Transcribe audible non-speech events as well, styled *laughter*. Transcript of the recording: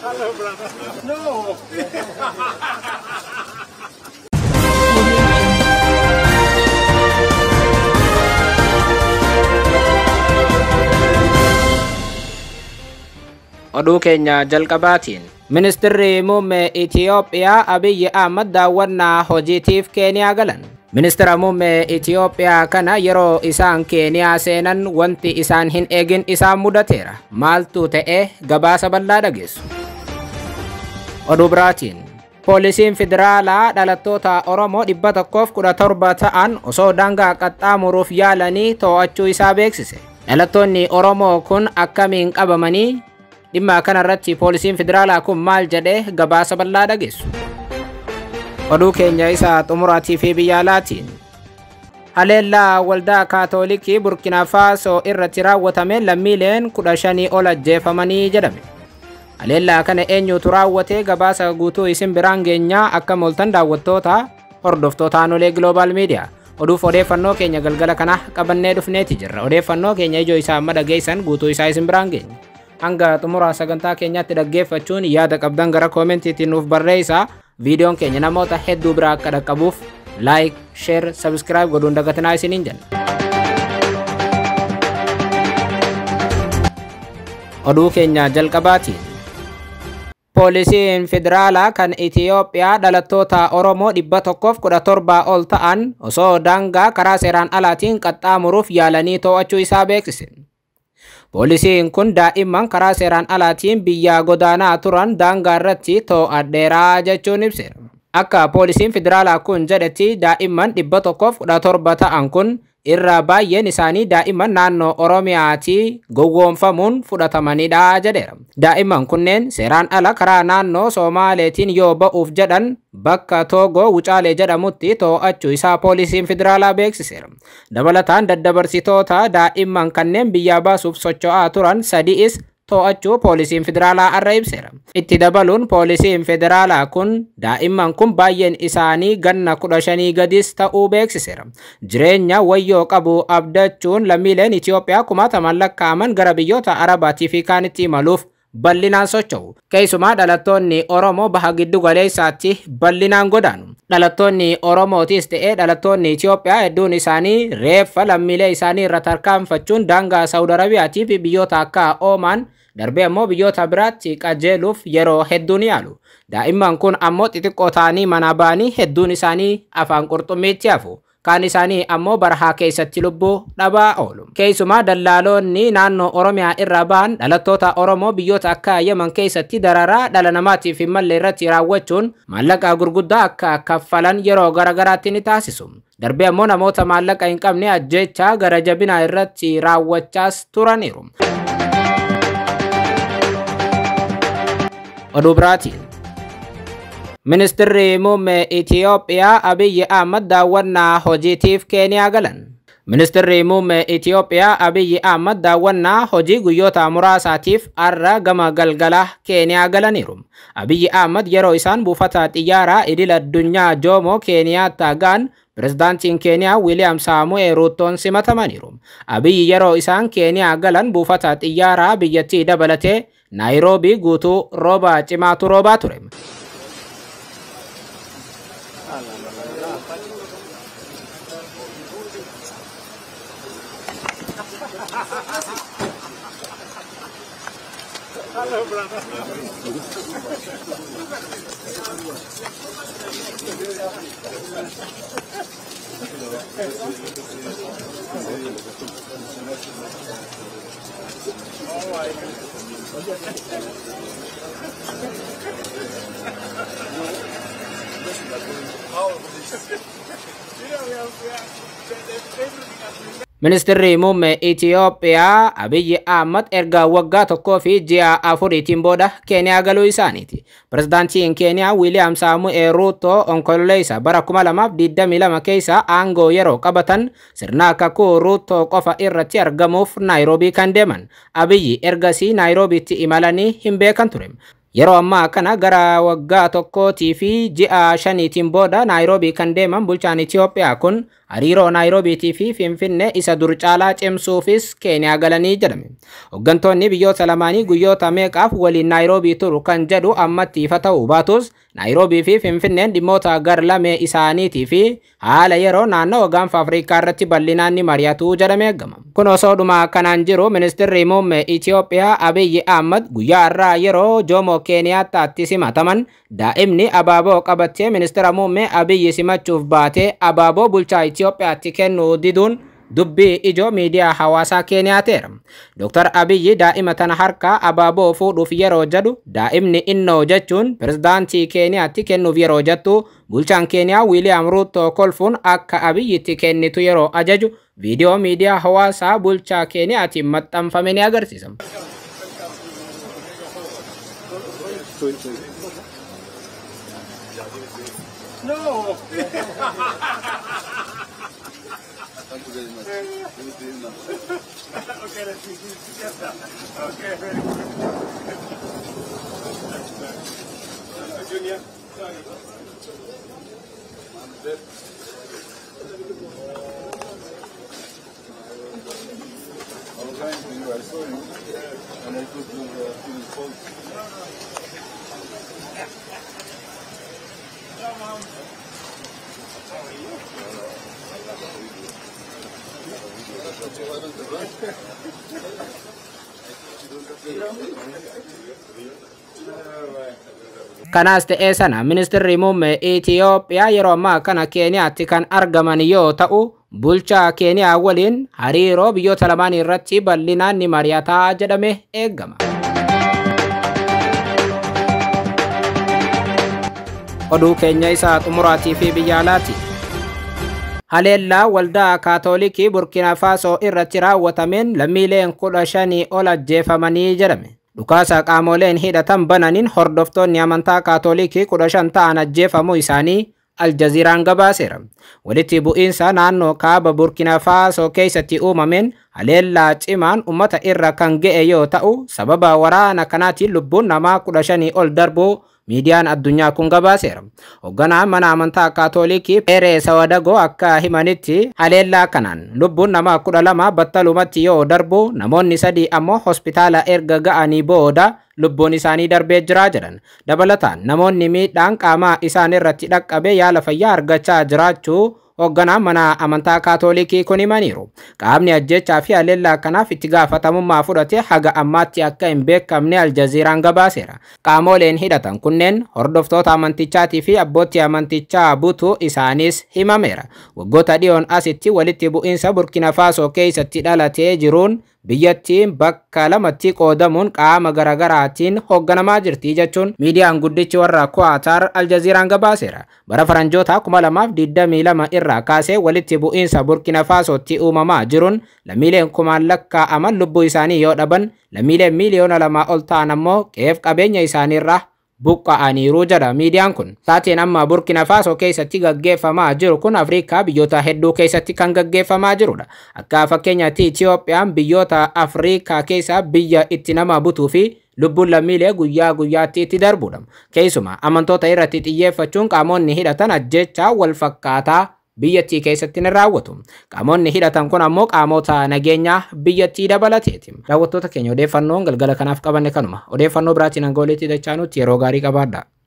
Kenya jal No. oduu keenya jalqabaatiin. Ministirri muummee Itiyoophiyaa Abiyyi Ahmad daawwannaa hojiitiif Keeniyaa galan. Ministira muummee Itiyoophiyaa kana yero isaan Keeniyaa seenan wanti isaan hin eegin isaan mudateera. Maaltu ta'e gabaasa bal'aa dhageessu. oduu biraatiin poolisiin federaalaa dhalattoota Oromoo dhibba tokkoof torba ta'an osoo daangaa qaxxaamuruuf yaalanii to'achuu isaa beeksise. Dhalattoonni Oromoo kun akkamiin qabamanii? Dhimma kanarratti poolisiin federaalaa kun maal jedhee gabaasa bal'aa dhageessu. Oduu keenya isaa xumuraatii fi Haleellaa waldaa kaatoolikii Burkina Faasoo irratti raawwatame lammiileen shanii ol ajjeefamanii jedhame. Haleellaa kana eenyutu raawwatee gabaasa guutuu isin biraan geenyaa akka mooltan daawwattoota hordoftoota aanolee Global Media oduuf odeeffannoo keenya galgala kana qabannee dhufneeti jirra. Odeeffannoo keenya ijoo isaa amma dhageessan guutuu isaa isin biraan geenya. Hanga xumura sagantaa keenyatti dhaggeeffachuun yaada qabdan gara koomentiitiin nuuf barreessaa viidiyoon keenya namoota hedduu biraa akka dhaqqabuuf laayik, sheer, sabiskiraayib godhuun dagatinaa keenya poolisiin federaalaa kan Itiyoophiyaa dhalattoota Oromoo dhibba tokkoof kudha torbaa ol ta'an osoo daangaa karaa seeraan alaatiin qaxxaamuruuf yaalanii to'achuu isaa beeksise. Poolisiin kun daa'imman karaa seeraan alaatiin biyyaa godaanaa turan daangaa irratti to'adheeraa jechuun ibseera. Akka poolisiin federaalaa kun jedhetti daa'imman dhibba tokkoof kudha torba ta'an kun irraa baay'een isaanii daa'imman naannoo Oromiyaati gowwoomfamuun fudhatamanidha jedheera. Daa'imman kunneen seeraan ala karaa naannoo Soomaaleetiin yoo ba'uuf jedhan bakka Toogoo Wucaalee jedhamutti too'achuu isaa poolisiin federaalaa beeksiseera. Dabalataan daddabarsitoota daa'imman kanneen biyyaa baasuuf socho'aa turan sadi'is to'achuu poolisiin federaalaa arra ibseera. Itti dabaluun poolisiin federaalaa kun daa'imman kun baay'een isaanii ganna kudha shanii gadis ta'uu beeksiseera. Jireenya wayyoo qabu abdachuun lammiileen Itiyoophiyaa kumaataman lakkaaman gara biyyoota Arabaatii fi itti imaluuf bal'inaan socho'u. Keessumaa dhalattoonni Oromoo baha giddu galeessaatti bal'inaan godaanu. Dhalattoonni Oromootis ta'ee dhalattoonni Itoophiyaa hedduun isaanii reeffa lammiilee isaanii irra tarkaanfachuun daangaa Saawud Arabiyaatii biyyoota akka Oomaan darbee ammoo biyyoota biraatti qajeeluuf yeroo hedduu ni yaalu. Daa'imman kun ammoo xixiqqoo ta'anii manaa ba'anii hedduun isaanii afaan qurxummiitti hafu. Kaan isaanii ammoo barahaa keessatti lubbuu dhabaa oolu. Keessumaa dallaaloonni naannoo Oromiyaa irraa ba'an dhalattoota Oromoo biyyoota akka Yemen keessatti dararaa dhala namaatiif hin malle irratti raawwachuun maallaqaa gurguddaa akka kaffalan yeroo garaatti ni taasisu. Darbee ammoo namoota maallaqa hin qabne gara jabinaa irratti raawwachaas turaniiru. oduu biraati. Ministirri muummee Itiyoophiyaa Abiyyi Ahmad daawwannaa hojiitiif Keeniyaa galan. Ministirri Abiyyi Ahmad daawwannaa hojii guyyoota muraasaatiif arra gama galgalaa Keeniyaa galaniiru. Abiyyi Ahmad yeroo isaan buufata xiyyaaraa idil addunyaa Joomo Keeniyaatti ga'an pirezidaantiin Keeniyaa Wiiliyaam Saamu'eel Ruuttoon simatamaniiru. Abiyyi yeroo isaan Keeniyaa galan buufata xiyyaaraa biyyattii dabalatee Nairobi gutu roba cimatu roba turim. Oh, Oh, this. you know, we have, we have, they've, they've Ministeerri muummee Itiyoophiyaa Abiyyi Ahmad erga waggaa tokkoo fi ji'a afuriitiin booda Keeniyaa galuu isaaniiti. Pirezidaantiin Keeniyaa Wiiliyaam Saamu'eel Ruuto onkollee isaa bara 2022 keessa aangoo yeroo qabatan sirna akakuu Ruuto qofa irratti argamuuf Naayiroobii kan deeman. Abiyyi ergasii Naayiroobiitti imalanii hin beekan ture. Yeroo ammaa kana gara waggaa tokkootii fi ji'a shaniitiin booda Naayiroobii kan deeman bulchaan Itiyoophiyaa kun hariiroo naayiroobiitii fi finfinnee isa dur caalaa cimsuufis keeniyaa galanii jedhame. Hooggantoonni biyyoota lamaanii guyyoota meeqaaf waliin naayiroobii turu kan jedhu ammatti ifa ta'uu baatus naayiroobii fi finfinneen dhimmoota gar lame isaaniitii fi haala yeroo naannoo gaanfa afriikaa irratti bal'inaan ni mari'atu jedhamee eegama. Kun osoo dhuma akkanaan jiru ministeerri muummee Itiyoophiyaa Abiyyi Ahmad guyyaa irraa yeroo Joomoo Keeniyaatti atti simataman daa'imni abaaboo qabattee ministeera muummee Abiyyi simachuuf baatee abaaboo bulchaa Itoophiyaatti kennu diduun dubbii ijoo miidiyaa hawaasaa keenyaateera. Dooktar Abiyyi daa'ima tana harka abaaboo fuudhuuf yeroo jedhu daa'imni innoo jechuun pirezidaantii keeniyaatti kennuuf yeroo jettu bulchaan keeniyaa Wiiliyaam Ruuttoo kolfuun akka Abiyyitti kennitu yeroo ajaju viidiyoo miidiyaa hawaasaa bulchaa keeniyaatiin maxxanfame ni agarsiisa. *laughs* Thank you very much. You will be okay, let's see. Okay, very good. junior, sorry. I'm dead. I was lying to you, I saw you, and I took you uh, to the Come on. How are you? Kanaas ta'ee sana ministirri muummee Itiyoophiyaa yeroo ammaa kana Keeniyaatti kan argaman yoo ta'u bulchaa Keeniyaa waliin hariiroo biyyoota lamaan irratti bal'inaan ni mari'ataa jedhame eegama. Oduu keenya isaa xumuraatii fi biyya alaati. haleellaa waldaa kaatoolikii burkinafaasoo irratti raawwatameen lammiileen kudha shanii ol ajjeefamanii jedhame dhukaasaa qaamoleen hidhatan bananiin hordoftoonni amantaa kaatoolikii kudha shan ta'an ajjeefamuu isaanii aljaziiraan gabaaseera walitti bu'iinsa naannoo kaaba burkinafaasoo keessatti uumameen haleellaa cimaan ummata irra kan ga'e yoo ta'u sababa waraana kanaatiin lubbuun namaa kudha shanii ol darbuu miidiyaan addunyaa kun gabaaseera. Hoogganaan mana amantaa kaatolikii Phereesa Wadagoo akka himanitti haleellaa kanaan lubbuun nama kudha lama battalumatti yoo darbu namoonni sadii ammoo hospitaala erga ga'anii booda lubbuun isaanii darbee jiraa jedhan. Dabalataan namoonni miidhaan qaamaa isaan irratti dhaqqabe yaala fayyaa argachaa jiraachuu hoogganaa mana amantaa kaatoolikii kun himaniiru. Qaamni ajjechaa fi haleellaa kanaaf itti gaafatamummaa fudhatee haga ammaatti akka hin beekamne aljaziiraan gabaaseera. Qaamoleen hidhatan kunneen hordoftoota amantichaatii fi abbootii amantichaa butuu isaaniis himameera. Waggoota dhiyoon asitti walitti bu'iinsa Burkina Faasoo keessatti dhalatee jiruun biyyattiin bakka lamatti qoodamuun qaama garagaraatiin hoogganamaa jirti jechuun miidiyaan guddichi warra Kuwaatar aljaziraan gabaaseera. Bara faranjoota 2022 irraa kaasee walitti bu'iinsa Burkina Fasootti uumamaa jiruun lammiileen kumaan lakkaa'aman lubbuu isaanii yoo dhaban lammiileen miiliyoona lamaa ol ta'an ammoo qeef qabeenya isaaniirraa buqqa'an yeroo jedha miidiyaan kun. Taateen ama Burkina Faso keessatti gaggeeffamaa jiru kun afrika biyyoota hedduu keessatti kan gaggeeffamaa jirudha. Akka fakkeenyaatti Itiyoophiyaan biyyoota Afrikaa keessaa biyya itti nama butuu fi lubbuun lammiilee guyyaa guyyaatti itti darbudha. Keessumaa amantoota irratti xiyyeeffachuun qaamonni hidhatan ajjechaa wal biyyattii keessatti hin raawwatu. Qaamonni hidhatan kun ammoo qaamota nageenya biyyattii dabalateeti. Daawwattoota keenya odeeffannoon galgala kanaaf qabanne kanuma. Odeeffannoo biraatiin hanga olitti dachaa nuti yeroo gaarii qabaadha.